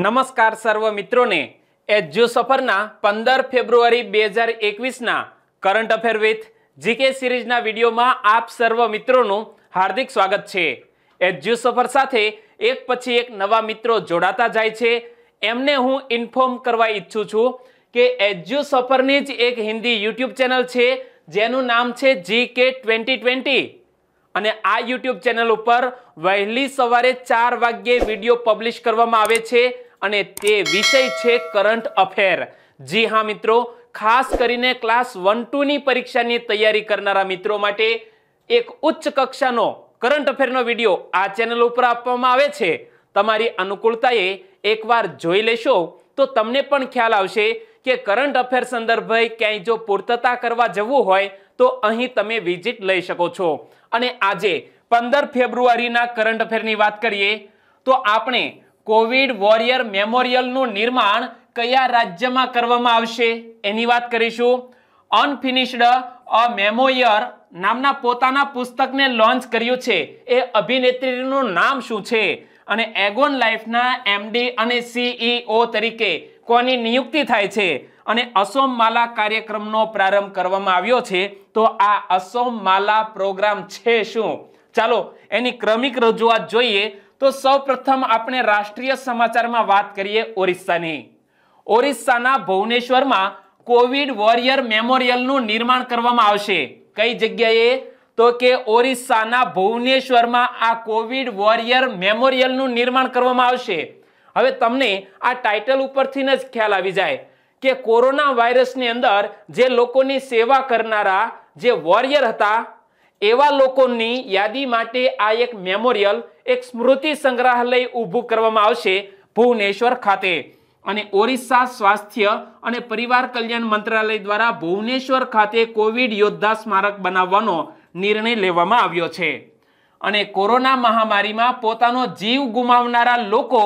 નમસ્કાર સર્વ મિત્રોને એજ્યુ સફરના પંદર ફેબ્રુઆરી બે હજાર એકવીસના કરંટ અફેર વિથ જીકે સિરીઝના વિડીયોમાં આપ સર્વ મિત્રોનું હાર્દિક સ્વાગત છે એજ્યુ સફર સાથે એક પછી એક નવા મિત્રો જોડાતા જાય છે એમને હું ઇન્ફોર્મ કરવા ઈચ્છું છું કે એજ્યુ સફરની જ એક હિન્દી યુટ્યુબ ચેનલ છે જેનું નામ છે જીકે ટ્વેન્ટી ટ્વેન્ટી અને આ યુટ્યુબ ચેનલ ઉપર વહેલી સવારે ચાર વાગ્યે વિડીયો પબ્લિશ કરવામાં આવે છે અને તે વિષય છે કરંટ અફેર જી હા મિત્રો ખાસ કરીને ક્લાસ વન ટુની પરીક્ષાની તૈયારી કરનારા મિત્રો માટે એક ઉચ્ચ કક્ષાનો કરંટ અફેરનો વિડીયો આ ચેનલ ઉપર આપવામાં આવે છે તમારી અનુકૂળતાએ એકવાર જોઈ લેશો તો તમને પણ ખ્યાલ આવશે કે કરંટ અફેર સંદર્ભે ક્યાંય જો પૂર્તતા કરવા જવું હોય તો અહીં તમે વિઝિટ લઈ શકો છો અને આજે પંદર ફેબ્રુઆરીના કરંટ અફેરની વાત કરીએ તો આપણે કોવિડ વોરિયર મેમોરિયલનું નિર્માણ કયા રાજ્યમાં કરવામાં આવશે એની વાત કરીશું અનફિનિશ્ડ અ મેમોયર નામના પોતાના પુસ્તકને લોન્ચ કર્યું છે એ અભિનેત્રીનું નામ શું છે અને એગોન લાઈફના એમડી અને સીઈઓ e તરીકે કોની નિયુક્તિ થાય છે અને અસોમ માલા કાર્યક્રમનો પ્રારંભ કરવામાં આવ્યો છે તો આ અસોમ માલા પ્રોગ્રામ છે શું ચાલો એની ક્રમિક રજૂઆત જોઈએ તો સૌપ્રથમ આપણે રાષ્ટ્રીય સમાચારમાં વાત કરીએ ઓરિસ્સાની ઓરિસ્સાના ભુવનેશ્વરમાં કોવિડ વોરિયર મેમોરિયલનું નિર્માણ કરવામાં આવશે કઈ જગ્યાએ તો કે ઓરિસ્સાના ભુવનેશ્વરમાં આ કોવિડ વોરિયર મેમોરિયલનું નિર્માણ કરવામાં આવશે હવે તમને આ ટાઇટલ ઉપરથી જ ખ્યાલ આવી જાય કે કોરોના વાયરસની અંદર જે લોકોની સેવા કરનારા જે વોરિયર હતા એવા લોકોની યાદી માટે આ એક મેમોરિયલ એક સ્મૃતિ સંગ્રહાલય ઊભું કરવામાં આવશે ભુવનેશ્વર ખાતે અને ઓરિસ્સા સ્વાસ્થ્ય અને પરિવાર કલ્યાણ મંત્રાલય દ્વારા ભુવનેશ્વર ખાતે કોવિડ યોદ્ધા સ્મારક બનાવવાનો નિર્ણય લેવામાં આવ્યો છે અને કોરોના મહામારીમાં પોતાનો જીવ ગુમાવનારા લોકો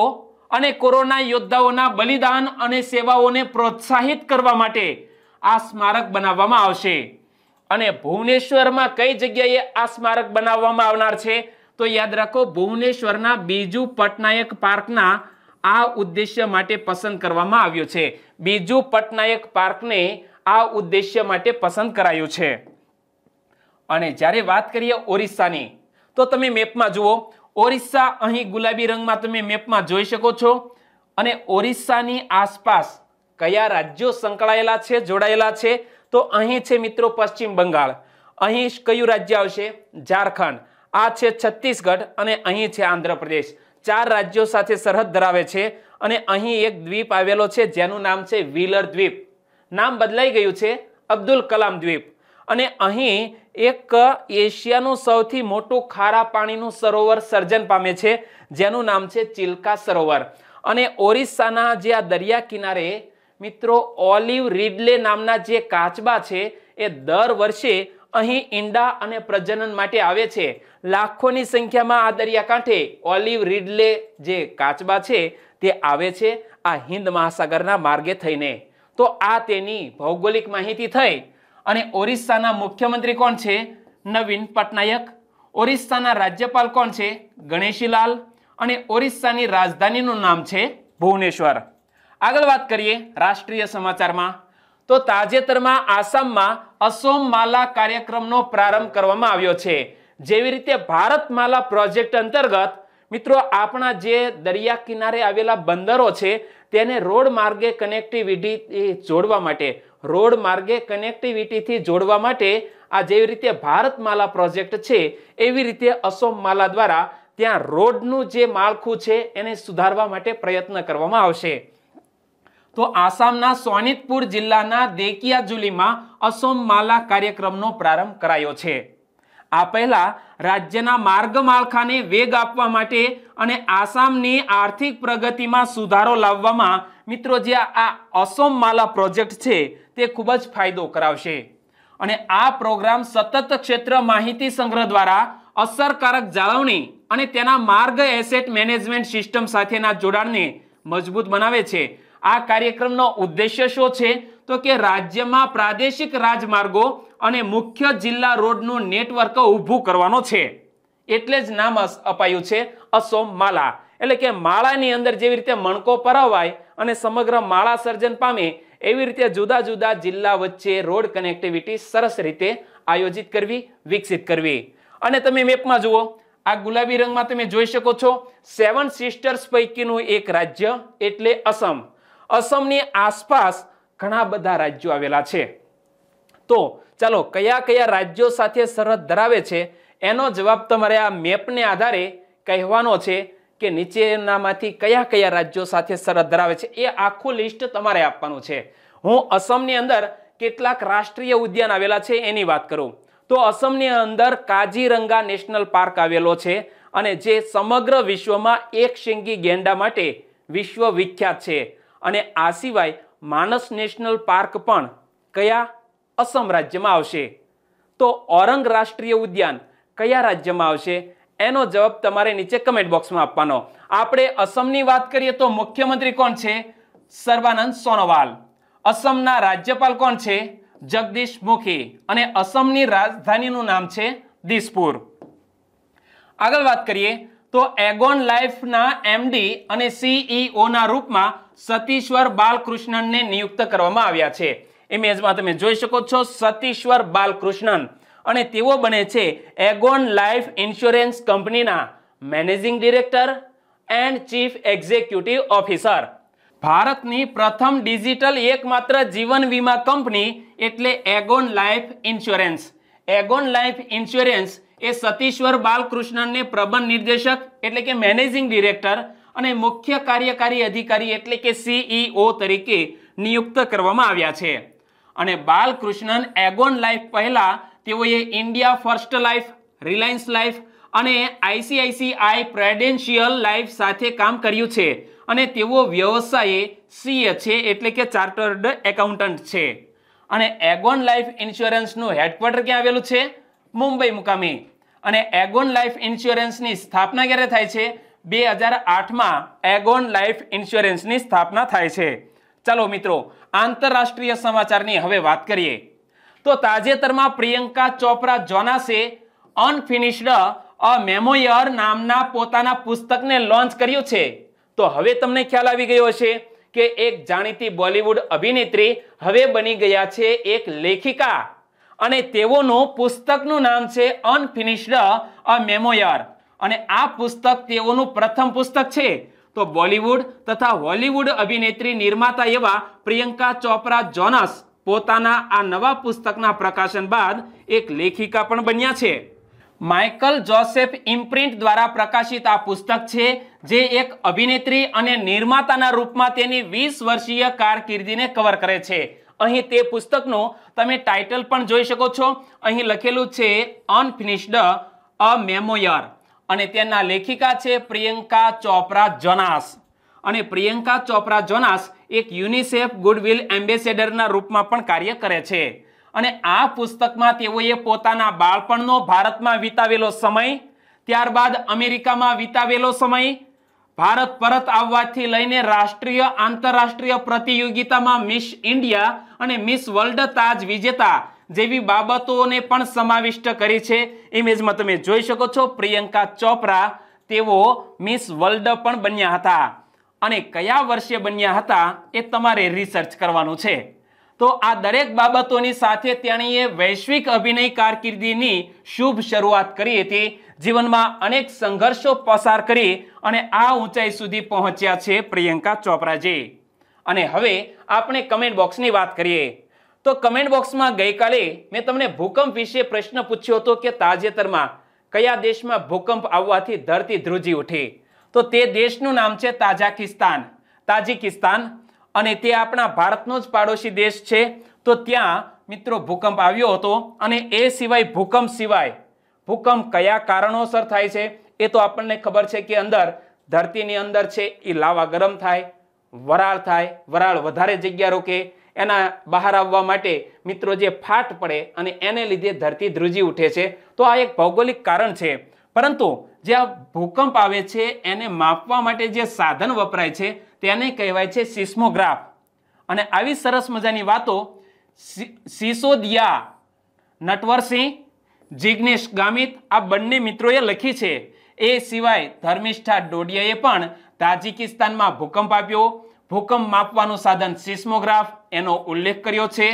અને કોરોના યોદ્ધાઓના બલિદાન અને સેવાઓને પ્રોત્સાહિત કરવા માટે આ સ્મારક બનાવવામાં આવશે અને ભુવનેશ્વરમાં કઈ જગ્યાએ આ સ્મારક બનાવવામાં આવનાર છે તો યાદ રાખો ભુવનેશ્વરના બીજુ પટનાયક પાર્કના આ ઉદ્દેશ્ય માટે પસંદ કરવામાં આવ્યું છે બીજુ પટનાયક પાર્કને આ ઉદ્દેશ્ય માટે પસંદ કરાયું છે અને જ્યારે વાત કરીએ ઓરિસ્સાની તો તમે મેપમાં જુઓ ઓરિસ્સા અહીં ગુલાબી રંગમાં તમે મેપમાં જોઈ શકો છો અને ઓરિસ્સાની આસપાસ કયા રાજ્યો સંકળાયેલા છે જોડાયેલા છે તો અહીં છે મિત્રો પશ્ચિમ બંગાળ અહીં કયું રાજ્ય આવશે ઝારખંડ આ છે છત્તીસગઢ અને અહીં છે આંધ્રપ્રદેશ ચાર રાજ્યો સાથે સરહદ ધરાવે છે અને અહીં એક દ્વીપ આવેલો છે જેનું નામ છે વ્હીલર દ્વીપ નામ બદલાઈ ગયું છે અબ્દુલ કલામ દ્વીપ અને અહીં એક એશિયાનું સૌથી મોટું ખારા પાણીનું સરોવર સર્જન પામે છે જેનું નામ છે ચિલ્કા સરોવર અને ઓરિસ્સાના જે આ દરિયા કિનારે મિત્રો ઓલિવ રીડલે નામના જે કાચબા છે એ દર વર્ષે અહીં ઈંડા અને પ્રજનન માટે આવે છે લાખોની સંખ્યામાં આ દરિયાકાંઠે ઓલિવ રીડલે જે કાચબા છે તે આવે છે આ હિન્દ મહાસાગરના માર્ગે થઈને તો આ તેની ભૌગોલિક માહિતી થઈ અને ઓરિસ્સાના મુખ્યમંત્રી કોણ છે નવીન પટનાયક ઓરિસ્સાના રાજ્યપાલ કોણ છે ગણેશીલાલ અને ઓરિસ્સાની રાજધાનીનું નામ છે ભુવનેશ્વર આગળ વાત કરીએ રાષ્ટ્રીય સમાચારમાં તો તાજેતરમાં આસામમાં અસોમ માલા કાર્યક્રમનો પ્રારંભ કરવામાં આવ્યો છે જેવી રીતે ભારત માલા પ્રોજેક્ટ અંતર્ગત મિત્રો આપણા જે દરિયા કિનારે આવેલા બંદરો છે તેને રોડ માર્ગે કનેક્ટિવિટી જોડવા માટે રોડ માર્ગે કનેક્ટિવિટીથી જોડવા માટે આ જેવી રીતે ભારતમાલા પ્રોજેક્ટ છે એવી રીતે અસોમ માલા દ્વારા ત્યાં રોડનું જે માળખું છે એને સુધારવા માટે પ્રયત્ન કરવામાં આવશે તો આસામના સોનિતપુર જિલ્લાના દેકિયાજુલીમાં અસોમ માલા કાર્યક્રમનો પ્રારંભ કરાયો છે આ પહેલાં રાજ્યના માર્ગ માળખાને વેગ આપવા માટે અને આસામની આર્થિક પ્રગતિમાં સુધારો લાવવામાં મિત્રો જે આ અસોમ માલા પ્રોજેક્ટ છે તે ખૂબ જ ફાયદો કરાવશે અને આ પ્રોગ્રામ સતત ક્ષેત્ર માહિતી સંગ્રહ દ્વારા અસરકારક જાળવણી અને તેના માર્ગ એસેટ મેનેજમેન્ટ સિસ્ટમ સાથેના જોડાણને મજબૂત બનાવે છે આ કાર્યક્રમનો ઉદ્દેશ્ય શું છે તો કે રાજ્યમાં પ્રાદેશિક રાજમાર્ગો અને મુખ્ય જિલ્લા રોડનું નેટવર્ક ઊભું કરવાનો છે એટલે જ નામ અપાયું છે અસોમ માલા એટલે કે માળાની અંદર જેવી રીતે મણકો પરવાય અને સમગ્ર માળા સર્જન પામે એવી રીતે જુદા જુદા જિલ્લા વચ્ચે રોડ કનેક્ટિવિટી સરસ રીતે આયોજિત કરવી વિકસિત કરવી અને તમે મેપમાં જુઓ આ ગુલાબી રંગમાં તમે જોઈ શકો છો સેવન સિસ્ટર્સ પૈકીનું એક રાજ્ય એટલે અસમ અસમની આસપાસ ઘણા બધા રાજ્યો આવેલા છે તો ચાલો કયા કયા રાજ્યો સાથે સરહદ ધરાવે છે એનો જવાબ તમારે આ મેપને આધારે કહેવાનો છે કે નીચેનામાંથી કયા કયા રાજ્યો સાથે સરહદ ધરાવે છે એ આખું લિસ્ટ તમારે આપવાનું છે હું અસમની અંદર કેટલાક રાષ્ટ્રીય ઉદ્યાન આવેલા છે એની વાત કરું તો અસમની અંદર કાજીરંગા નેશનલ પાર્ક આવેલો છે અને જે સમગ્ર વિશ્વમાં એક શિંગી ગેંડા માટે વિશ્વ વિખ્યાત છે અને આ સિવાય માનસ નેશનલ પાર્ક પણ કયા અસમ રાજ્યમાં આવશે તો ઓરંગ રાષ્ટ્રીય ઉદ્યાન કયા રાજ્યમાં આવશે એનો જવાબ તમારે નીચે કમેન્ટ બોક્સમાં આપવાનો આપણે અસમની વાત કરીએ તો મુખ્યમંત્રી કોણ છે સર્વાનંદ સોનોવાલ અસમના રાજ્યપાલ કોણ છે જગદીશ મુખી અને અસમની રાજધાનીનું નામ છે દિસપુર આગળ વાત કરીએ તો એગોન લાઈફના એમડી અને સીઈઓના રૂપમાં સતીશ્વર બાલકૃષ્ણનને નિયુક્ત કરવામાં આવ્યા છે ઇમેજમાં તમે જોઈ શકો છો સતીશ્વર બાલકૃષ્ણન અને તેઓ બને છે એગોન લાઈફ ઇન્સ્યોરન્સ કંપનીના managing director and chief executive officer ભારતની પ્રથમ ડિજિટલ એકમાત્ર જીવન વીમા કંપની એટલે Aegon Life Insurance Aegon Life Insurance એ સતીશ્વર બાલકૃષ્ણનને પ્રબંધ નિર્દેશક એટલે કે મેનેજિંગ ડિરેક્ટર અને મુખ્ય કાર્યકારી અધિકારી એટલે કે સીઈઓ e તરીકે નિયુક્ત કરવામાં આવ્યા છે અને બાલકૃષ્ણન એગોન લાઈફ પહેલા તેઓએ India First Life Reliance Life અને આઈસીઆઈસીઆઈ પ્રેડેન્શિયલ લાઈફ સાથે કામ કર્યું છે અને તેઓ વ્યવસાયે સીએ છે એટલે કે ચાર્ટર્ડ એકાઉન્ટન્ટ છે અને એગોન લાઈફ ઇન્સ્યોરન્સનું હેડક્વાર્ટર ક્યાં આવેલું છે મુંબઈ મુકામે અને એગોન લાઈફ ઇન્સ્યોરન્સની સ્થાપના ક્યારે થાય છે બે હજાર આઠમાં એગોન લાઈફ ઇન્સ્યોરન્સની સ્થાપના થાય છે ચાલો મિત્રો આંતરરાષ્ટ્રીય સમાચારની હવે વાત કરીએ તો તાજેતરમાં પ્રિયંકા ચોપરા જોનાસે અનફિનિશ્ડ અ મેમોયર નામના પોતાના પુસ્તકને લોન્ચ કર્યું છે તો હવે તમને ખ્યાલ આવી ગયો હશે કે એક જાણીતી બોલિવૂડ અભિનેત્રી હવે બની ગયા છે એક લેખિકા અને તેઓનું પુસ્તકનું નામ છે અનફિનિશ્ડ અ મેમોયર અને આ પુસ્તક તેઓનું પ્રથમ પુસ્તક છે તો બોલિવૂડ તથા હોલિવૂડ અભિનેત્રી નિર્માતા એવા પ્રિયંકા ચોપરા જોનસ પોતાના આ નવા પુસ્તકના પ્રકાશન બાદ એક લેખિકા પણ બન્યા છે માઇકલ જોસેફ ઇમ્પ્રિન્ટ દ્વારા પ્રકાશિત આ પુસ્તક છે જે એક અભિનેત્રી અને નિર્માતાના રૂપમાં તેની વીસ વર્ષીય કારકિર્દીને કવર કરે છે અહીં તે પુસ્તકનું તમે ટાઇટલ પણ જોઈ શકો છો અહીં લખેલું છે અનફિનિશ્ડ અ મેમોયર અને તેના લેખિકા છે પ્રિયંકા ચોપરા જોનાસ અને પ્રિયંકા ચોપરા જોનાસ એક યુનિસેફ ગુડવિલ એમ્બેસેડરના રૂપમાં પણ કાર્ય કરે છે અને આ પુસ્તકમાં તેઓએ પોતાના બાળપણનો ભારતમાં વિતાવેલો સમય ત્યારબાદ અમેરિકામાં વિતાવેલો સમય ભારત પરત આવવાથી લઈને રાષ્ટ્રીય આંતરરાષ્ટ્રીય પ્રતિયોગિતામાં મિસ ઇન્ડિયા અને મિસ વર્લ્ડ તાજ વિજેતા જેવી બાબતોને પણ સમાવિષ્ટ કરી છે ઇમેજમાં તમે જોઈ શકો છો પ્રિયંકા ચોપરા તેઓ મિસ વર્લ્ડ પણ બન્યા હતા અને કયા વર્ષે બન્યા હતા એ તમારે રિસર્ચ કરવાનું છે તો આ દરેક બાબતોની સાથે તેણીએ વૈશ્વિક અભિનય કારકિર્દીની શુભ શરૂઆત કરી હતી જીવનમાં અનેક સંઘર્ષો પસાર કરી અને આ ઊંચાઈ સુધી પહોંચ્યા છે પ્રિયંકા ચોપરાજી અને હવે આપણે કમેન્ટ બોક્સની વાત કરીએ તો કમેન્ટ બોક્સમાં ગઈકાલે મેં તમને ભૂકંપ વિશે પ્રશ્ન પૂછ્યો હતો કે તાજેતરમાં કયા દેશમાં ભૂકંપ આવવાથી ધરતી ધ્રુજી ઉઠી તો તે દેશનું નામ છે તાજાકિસ્તાન તાજિકિસ્તાન અને તે આપણા ભારતનો જ પાડોશી દેશ છે તો ત્યાં મિત્રો ભૂકંપ આવ્યો હતો અને એ સિવાય ભૂકંપ સિવાય ભૂકંપ કયા કારણોસર થાય છે એ તો આપણને ખબર છે કે અંદર ધરતીની અંદર છે એ લાવા ગરમ થાય વરાળ થાય વરાળ વધારે જગ્યા રોકે એના બહાર આવવા માટે મિત્રો જે ફાટ પડે અને એને લીધે ધરતી ધ્રુજી ઉઠે છે તો આ એક ભૌગોલિક કારણ છે પરંતુ જે આ ભૂકંપ આવે છે એને માપવા માટે જે સાધન વપરાય છે તેને કહેવાય છે સિસ્મોગ્રાફ અને આવી સરસ મજાની વાતો સિસોદિયા નટવરસિંહ જિગ્નેશ ગામિત આ બંને મિત્રોએ લખી છે એ સિવાય ધર્મિષ્ઠા ડોડિયાએ પણ તાજિકિસ્તાનમાં ભૂકંપ આપ્યો ભૂકંપ માપવાનું સાધન સિસ્મોગ્રાફ એનો ઉલ્લેખ કર્યો છે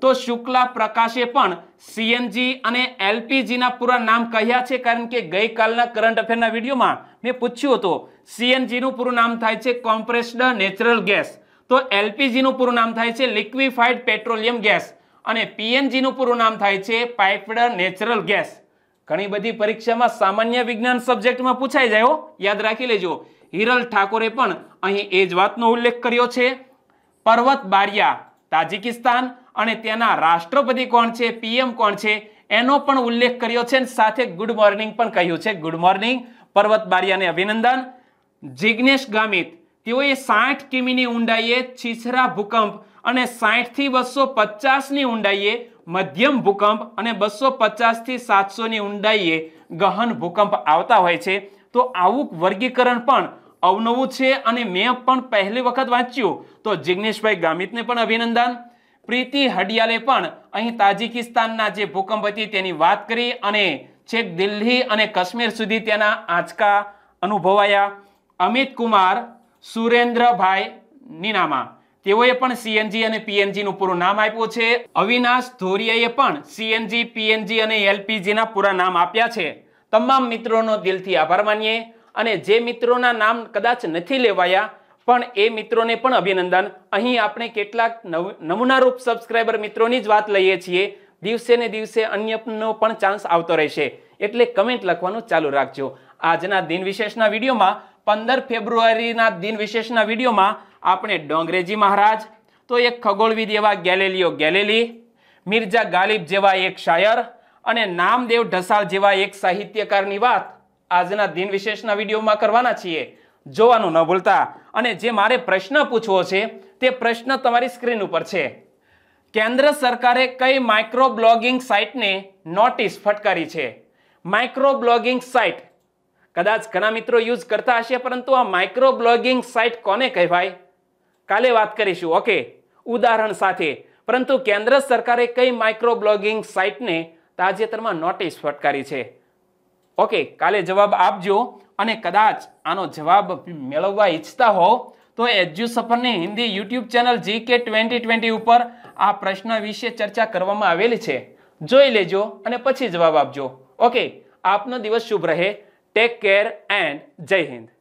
તો શુક્લા પ્રકાશે પણ સીએનજી અને એલપીજીના પૂરા નામ કહ્યા છે કારણ કે ગઈકાલના કરંટ અફેરના વિડીયોમાં મેં પૂછ્યું હતું સીએનજીનું પૂરું નામ થાય છે કોમ્પ્રેસ્ડ નેચરલ ગેસ તો એલપીજીનું પૂરું નામ થાય છે લિક્વિફાઈડ પેટ્રોલિયમ ગેસ અને પીએનજીનું પૂરું નામ થાય છે પાઇપડ નેચરલ ગેસ ઘણી બધી પરીક્ષામાં સામાન્ય વિજ્ઞાન સબ્જેક્ટમાં પૂછાઈ જાય યાદ રાખી લેજો હિરલ ઠાકોરે પણ અહીં એ જ વાતનો ઉલ્લેખ કર્યો છે પર્વત બારિયા તાજિકિસ્તાન અને તેના રાષ્ટ્રપતિ કોણ છે પીએમ કોણ છે એનો પણ ઉલ્લેખ કર્યો છે અને સાથે ગુડ મોર્નિંગ પણ કહ્યું છે ગુડ મોર્નિંગ પર્વત બારિયાને અભિનંદન જિજ્ઞેશ ગામિત તેઓએ સાઠ કિમીની ઊંડાઈએ છીછરા ભૂકંપ અને સાઠથી બસો પચાસની ઊંડાઈએ મધ્યમ ભૂકંપ અને બસો પચાસથી સાતસોની ઊંડાઈએ ગહન ભૂકંપ આવતા હોય છે તો આવું વર્ગીકરણ પણ અવનવું છે અને મેં પણ પહેલી વખત વાંચ્યું તો જિગ્નેશભાઈ ગામિતને પણ અભિનંદન પ્રીતિ હડિયાલે પણ અહીં તાજિકિસ્તાનના જે ભૂકંપ હતી તેની વાત કરી અને છેક દિલ્હી અને કાશ્મીર સુધી તેના આંચકા અનુભવાયા અમિત કુમાર સુરેન્દ્રભાઈ નીનામા તેઓએ પણ સીએનજી અને પીએનજીનું પૂરું નામ આપ્યું છે અવિનાશ ધોરિયાએ પણ સીએનજી પીએનજી અને એલપીજીના પૂરા નામ આપ્યા છે તમામ મિત્રોનો દિલથી આભાર માનીએ અને જે મિત્રોના નામ કદાચ નથી લેવાયા પણ એ મિત્રોને પણ અભિનંદન અહીં આપણે કેટલાક નમૂનારૂપ સબસ્ક્રાઈબર મિત્રોની જ વાત લઈએ છીએ દિવસે ને દિવસે અન્યનો પણ ચાન્સ આવતો રહેશે એટલે કમેન્ટ લખવાનું ચાલુ રાખજો આજના દિન વિશેષના વિડીયોમાં પંદર ફેબ્રુઆરીના દિન વિશેષના વિડીયોમાં આપણે ડોંગરેજી મહારાજ તો એક ખગોળવિદ એવા ગેલેલીઓ ગેલેલી મિર્ઝા ગાલિબ જેવા એક શાયર અને નામદેવ ઢસાલ જેવા એક સાહિત્યકારની વાત આજના દિન વિશેષના વિડીયોમાં કરવાના છીએ જોવાનું ન ભૂલતા અને જે મારે પ્રશ્ન પૂછવો છે તે પ્રશ્ન તમારી સ્ક્રીન ઉપર છે કેન્દ્ર સરકારે કઈ માઇક્રો બ્લોગિંગ સાઇટને નોટિસ ફટકારી છે માઇક્રો બ્લોગિંગ સાઇટ કદાચ ઘણા મિત્રો યુઝ કરતા હશે પરંતુ આ માઇક્રો બ્લોગિંગ સાઇટ કોને કહેવાય કાલે વાત કરીશું ઓકે ઉદાહરણ સાથે પરંતુ કેન્દ્ર સરકારે કઈ માઇક્રો બ્લોગિંગ સાઇટને તાજેતરમાં નોટિસ ફટકારી છે ઓકે કાલે જવાબ આપજો અને કદાચ આનો જવાબ મેળવવા ઈચ્છતા હોવ તો એજ્યુ સફરની Hindi YouTube channel G K twenty twenty ઉપર આ પ્રશ્ન વિશે ચર્ચા કરવામાં આવેલી છે જોઈ લેજો અને પછી જવાબ આપજો ઓકે આપનો દિવસ શુભ રહે ટેક કેર એન્ડ જય હિન્દ